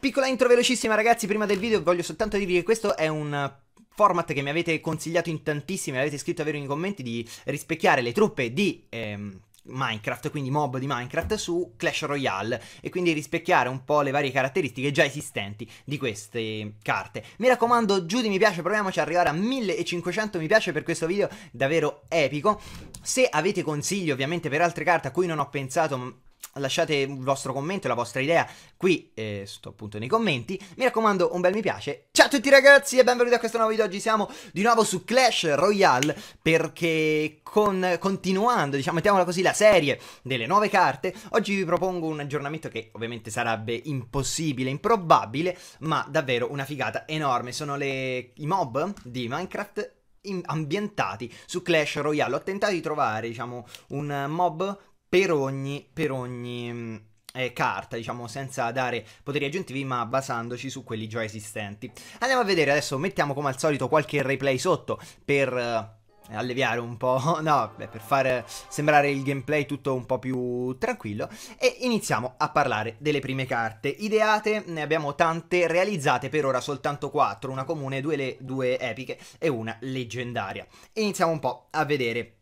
Piccola intro velocissima ragazzi, prima del video voglio soltanto dirvi che questo è un eh, format che mi avete consigliato in tantissimi, avete scritto davvero nei commenti di rispecchiare le truppe di... Ehm, Minecraft, quindi mob di Minecraft su Clash Royale e quindi rispecchiare un po' le varie caratteristiche già esistenti di queste carte. Mi raccomando, giù di mi piace, proviamoci ad arrivare a 1500 mi piace per questo video davvero epico. Se avete consigli ovviamente per altre carte a cui non ho pensato lasciate il vostro commento, la vostra idea qui eh, sotto appunto nei commenti. Mi raccomando, un bel mi piace. Ciao a tutti ragazzi e benvenuti a questo nuovo video. Oggi siamo di nuovo su Clash Royale perché con, continuando, diciamo, mettiamola così, la serie delle nuove carte, oggi vi propongo un aggiornamento che ovviamente sarebbe impossibile, improbabile, ma davvero una figata enorme. Sono le, i mob di Minecraft ambientati su Clash Royale. Ho tentato di trovare, diciamo, un mob per ogni, per ogni mm, eh, carta, diciamo, senza dare poteri aggiuntivi, ma basandoci su quelli già esistenti. Andiamo a vedere adesso, mettiamo come al solito qualche replay sotto per eh, alleviare un po', no, beh, per far sembrare il gameplay tutto un po' più tranquillo e iniziamo a parlare delle prime carte. Ideate ne abbiamo tante, realizzate per ora soltanto quattro, una comune, due, le, due epiche e una leggendaria. Iniziamo un po' a vedere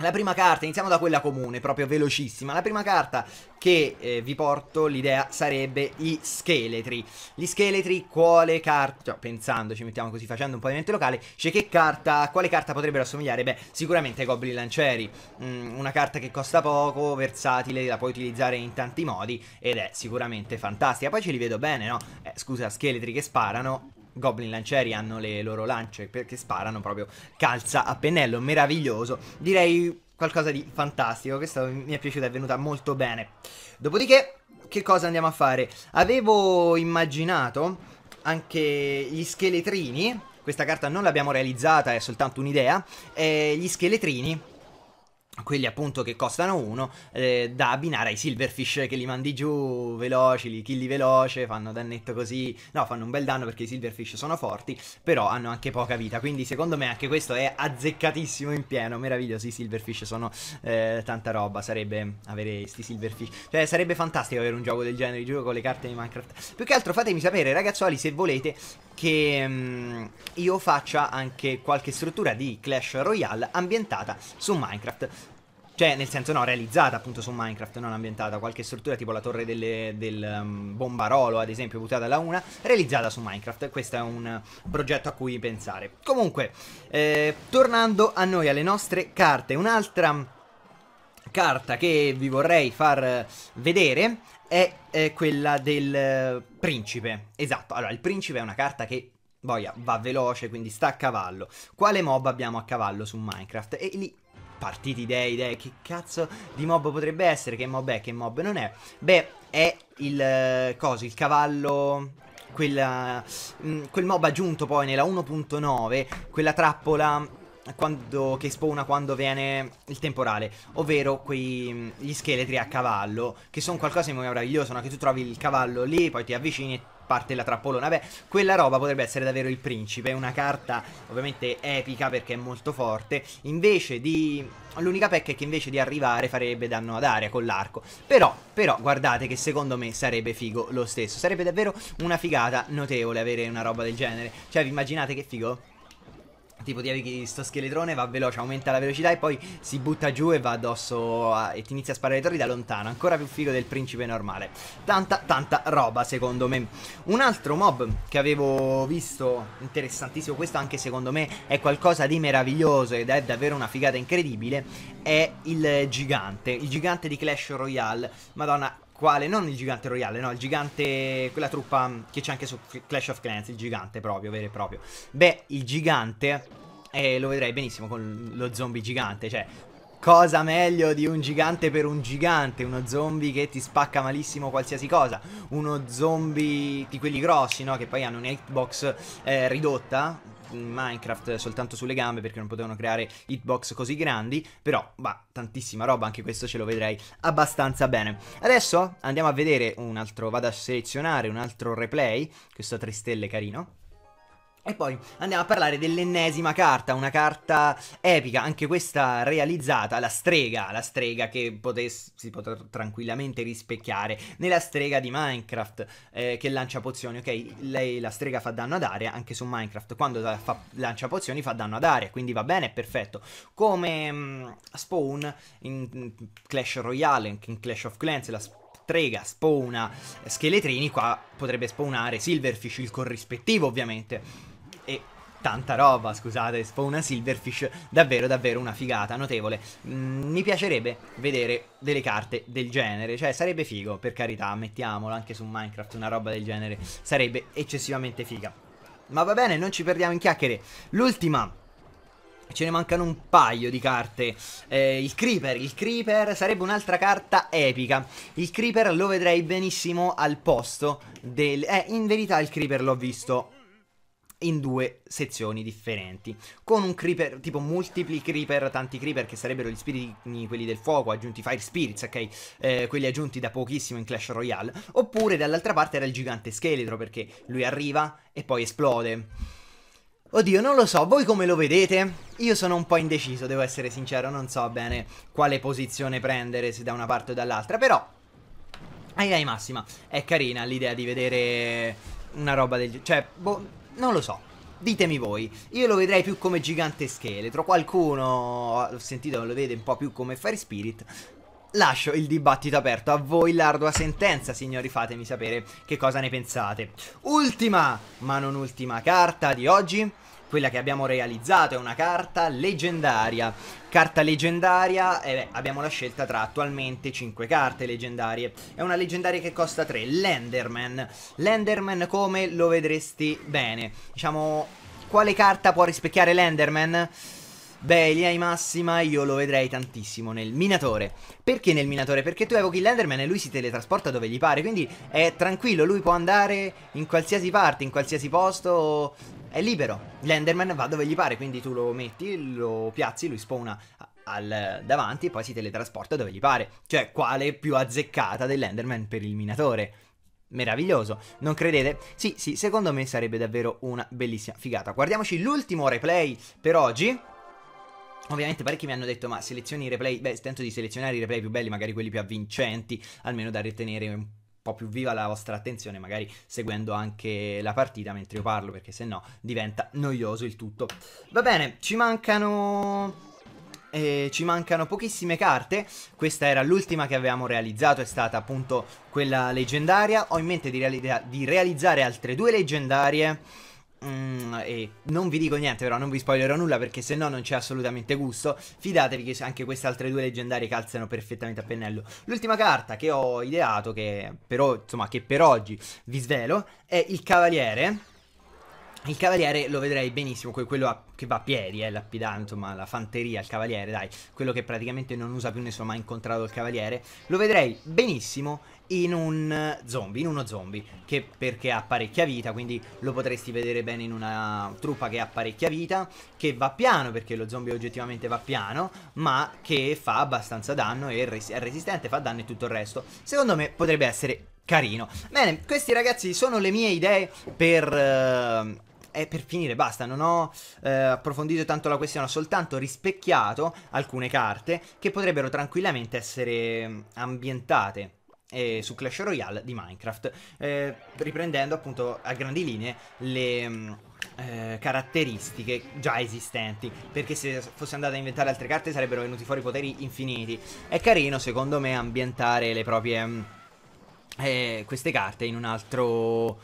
la prima carta, iniziamo da quella comune, proprio velocissima. La prima carta che eh, vi porto, l'idea sarebbe i scheletri. Gli scheletri, quale carta... Cioè, pensandoci, mettiamo così, facendo un po' di mente locale, cioè che carta... Quale carta potrebbero assomigliare? Beh, sicuramente ai Goblin Lancieri. Mm, una carta che costa poco, versatile, la puoi utilizzare in tanti modi ed è sicuramente fantastica. Poi ce li vedo bene, no? Eh, scusa, scheletri che sparano, Goblin lancieri hanno le loro lance perché sparano proprio calza a pennello, meraviglioso. Direi qualcosa di fantastico, questo mi è piaciuto, è venuta molto bene. Dopodiché, che cosa andiamo a fare? Avevo immaginato anche gli scheletrini, questa carta non l'abbiamo realizzata, è soltanto un'idea, eh, gli scheletrini quelli appunto che costano uno eh, da abbinare ai silverfish che li mandi giù veloci, li killi veloce, fanno dannetto così, no fanno un bel danno perché i silverfish sono forti però hanno anche poca vita quindi secondo me anche questo è azzeccatissimo in pieno, meravigliosi i silverfish sono eh, tanta roba, sarebbe avere questi silverfish, cioè sarebbe fantastico avere un gioco del genere, gioco con le carte di Minecraft più che altro fatemi sapere ragazzuoli se volete che mh, mm, io faccia anche qualche struttura di Clash Royale ambientata su Minecraft cioè, nel senso, no, realizzata appunto su Minecraft, non ambientata. Qualche struttura tipo la torre delle, del um, bombarolo, ad esempio, buttata da una, realizzata su Minecraft. Questo è un progetto a cui pensare. Comunque, eh, tornando a noi, alle nostre carte, un'altra carta che vi vorrei far vedere è, è quella del eh, principe. Esatto, allora, il principe è una carta che boia, va veloce, quindi sta a cavallo. Quale mob abbiamo a cavallo su Minecraft? E lì partiti dei, dei, che cazzo di mob potrebbe essere, che mob è, che mob non è. Beh, è il, eh, coso, il cavallo, quella, mh, mm, quel mob aggiunto poi nella 1.9, quella trappola quando, che spawna quando viene il temporale, ovvero quei, mm, gli scheletri a cavallo, che sono qualcosa di meraviglioso, no? che tu trovi il cavallo lì, poi ti avvicini e parte la trappolona. Beh, quella roba potrebbe essere davvero il principe, È una carta ovviamente epica perché è molto forte. Invece di... L'unica pecca è che invece di arrivare farebbe danno ad aria con l'arco. Però, però, guardate che secondo me sarebbe figo lo stesso. Sarebbe davvero una figata notevole avere una roba del genere. Cioè, vi immaginate che figo? tipo di sto scheletrone, va veloce, aumenta la velocità e poi si butta giù e va addosso a, e ti inizia a sparare i torri da lontano, ancora più figo del principe normale. Tanta, tanta roba secondo me. Un altro mob che avevo visto interessantissimo, questo anche secondo me è qualcosa di meraviglioso ed è davvero una figata incredibile, è il gigante, il gigante di Clash Royale. Madonna, quale, non il gigante royale, no, il gigante, quella truppa che c'è anche su Clash of Clans, il gigante proprio, vero e proprio. Beh, il gigante e lo vedrai benissimo con lo zombie gigante, cioè Cosa meglio di un gigante per un gigante? Uno zombie che ti spacca malissimo qualsiasi cosa. Uno zombie di quelli grossi, no? Che poi hanno un'hitbox eh, ridotta. In Minecraft soltanto sulle gambe perché non potevano creare hitbox così grandi. Però, va, tantissima roba. Anche questo ce lo vedrei abbastanza bene. Adesso andiamo a vedere un altro. Vado a selezionare un altro replay. Questo a tre stelle carino. E poi andiamo a parlare dell'ennesima carta, una carta epica, anche questa realizzata, la strega, la strega che potesse, si potrà tranquillamente rispecchiare nella strega di Minecraft eh, che lancia pozioni, ok? Lei la strega fa danno ad aria, anche su Minecraft quando fa, lancia pozioni fa danno ad aria, quindi va bene, è perfetto. Come mh, mm, Spawn in, in mm, Clash Royale, in Clash of Clans, la Spawn strega spawna scheletrini, qua potrebbe spawnare Silverfish, il corrispettivo ovviamente e tanta roba, scusate, spawna Silverfish, davvero davvero una figata, notevole. Mm, mi piacerebbe vedere delle carte del genere, cioè sarebbe figo, per carità, mettiamolo anche su Minecraft, una roba del genere, sarebbe eccessivamente figa. Ma va bene, non ci perdiamo in chiacchiere. L'ultima Ce ne mancano un paio di carte. Eh, il Creeper, il Creeper sarebbe un'altra carta epica. Il Creeper lo vedrei benissimo al posto del... Eh, in verità il Creeper l'ho visto in due sezioni differenti. Con un creeper, tipo multipli creeper, tanti creeper che sarebbero gli spiriti, quelli del fuoco, aggiunti Fire Spirits, ok? Eh, quelli aggiunti da pochissimo in Clash Royale. Oppure dall'altra parte era il gigante scheletro perché lui arriva e poi esplode. Oddio, non lo so, voi come lo vedete? Io sono un po' indeciso, devo essere sincero, non so bene quale posizione prendere, se da una parte o dall'altra, però... Ai ai massima, è carina l'idea di vedere una roba del... Cioè, boh, non lo so. Ditemi voi, io lo vedrei più come gigante scheletro, qualcuno, ah, l'ho sentito, lo vede un po' più come Fire Spirit, Lascio il dibattito aperto a voi l'ardua sentenza, signori, fatemi sapere che cosa ne pensate. Ultima, ma non ultima carta di oggi quella che abbiamo realizzato è una carta leggendaria. Carta leggendaria, eh, abbiamo la scelta tra attualmente 5 carte leggendarie. È una leggendaria che costa 3, l'Enderman. L'Enderman come lo vedresti bene? Diciamo, quale carta può rispecchiare l'Enderman? Beh, li hai massima io lo vedrei tantissimo nel minatore. Perché nel minatore? Perché tu evochi l'Enderman e lui si teletrasporta dove gli pare, quindi è tranquillo, lui può andare in qualsiasi parte, in qualsiasi posto, è libero. L'Enderman va dove gli pare, quindi tu lo metti, lo piazzi, lui spawna al davanti e poi si teletrasporta dove gli pare. Cioè, quale più azzeccata dell'Enderman per il minatore? Meraviglioso, non credete? Sì, sì, secondo me sarebbe davvero una bellissima figata. Guardiamoci l'ultimo replay per oggi. Ovviamente parecchi mi hanno detto ma selezioni i replay, beh tento di selezionare i replay più belli, magari quelli più avvincenti, almeno da ritenere un po' più viva la vostra attenzione, magari seguendo anche la partita mentre io parlo, perché se no diventa noioso il tutto. Va bene, ci mancano... Eh, ci mancano pochissime carte, questa era l'ultima che avevamo realizzato, è stata appunto quella leggendaria, ho in mente di, reali di realizzare altre due leggendarie Mm, e non vi dico niente, però non vi spoilerò nulla perché se no non c'è assolutamente gusto. Fidatevi che anche queste altre due leggendarie calzano perfettamente a pennello. L'ultima carta che ho ideato, che, però, insomma, che per oggi vi svelo, è il Cavaliere il cavaliere lo vedrei benissimo, quello a, che va a piedi, eh, l'appidanto, ma la fanteria, il cavaliere, dai, quello che praticamente non usa più nessuno, ma ha incontrato il cavaliere, lo vedrei benissimo in un zombie, in uno zombie, che perché ha parecchia vita, quindi lo potresti vedere bene in una truppa che ha parecchia vita, che va piano, perché lo zombie oggettivamente va piano, ma che fa abbastanza danno, è, res è resistente, fa danno e tutto il resto. Secondo me potrebbe essere carino. Bene, questi ragazzi sono le mie idee per... Uh, è per finire, basta, non ho eh, approfondito tanto la questione, ho soltanto rispecchiato alcune carte che potrebbero tranquillamente essere mm, ambientate eh, su Clash Royale di Minecraft, eh, riprendendo appunto a grandi linee le... Mm, eh, caratteristiche già esistenti perché se fosse andata a inventare altre carte sarebbero venuti fuori poteri infiniti è carino secondo me ambientare le proprie mh, mm, eh, queste carte in un altro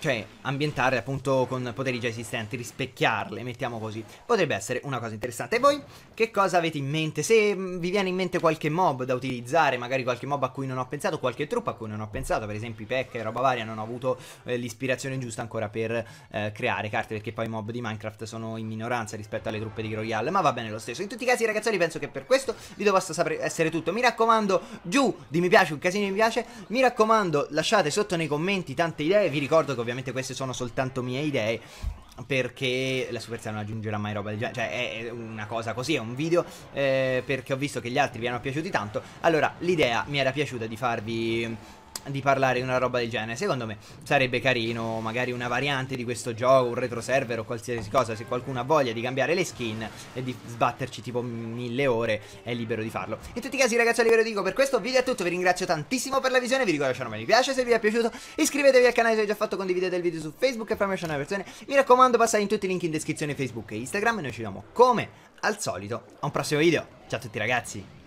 cioè ambientarle appunto con poteri già esistenti, rispecchiarle, mettiamo così. Potrebbe essere una cosa interessante. E voi che cosa avete in mente? Se mm, vi viene in mente qualche mob da utilizzare, magari qualche mob a cui non ho pensato, qualche truppa a cui non ho pensato, per esempio i pack e roba varia, non ho avuto eh, l'ispirazione giusta ancora per eh, creare carte, perché poi i mob di Minecraft sono in minoranza rispetto alle truppe di Royale, ma va bene lo stesso. In tutti i casi ragazzi, penso che per questo video possa essere tutto. Mi raccomando, giù di mi piace, un casino mi piace, mi raccomando lasciate sotto nei commenti tante idee, vi ricordo che ovviamente ovviamente queste sono soltanto mie idee perché la Supercell non aggiungerà mai roba del genere, cioè è una cosa così, è un video eh, perché ho visto che gli altri vi hanno piaciuti tanto, allora l'idea mi era piaciuta di farvi di parlare di una roba del genere. Secondo me sarebbe carino, magari una variante di questo gioco, un retro server o qualsiasi cosa. Se qualcuno ha voglia di cambiare le skin e di sbatterci tipo mille ore, è libero di farlo. In tutti i casi, ragazzi, allora ve lo dico per questo video è tutto. Vi ringrazio tantissimo per la visione. Vi ricordo lasciare un bel mi piace se vi è piaciuto. Iscrivetevi al canale se avete già fatto, condividete il video su Facebook e fammi lasciare una versione. Mi raccomando, passate in tutti i link in descrizione Facebook e Instagram. E noi ci vediamo come al solito a un prossimo video. Ciao a tutti, ragazzi.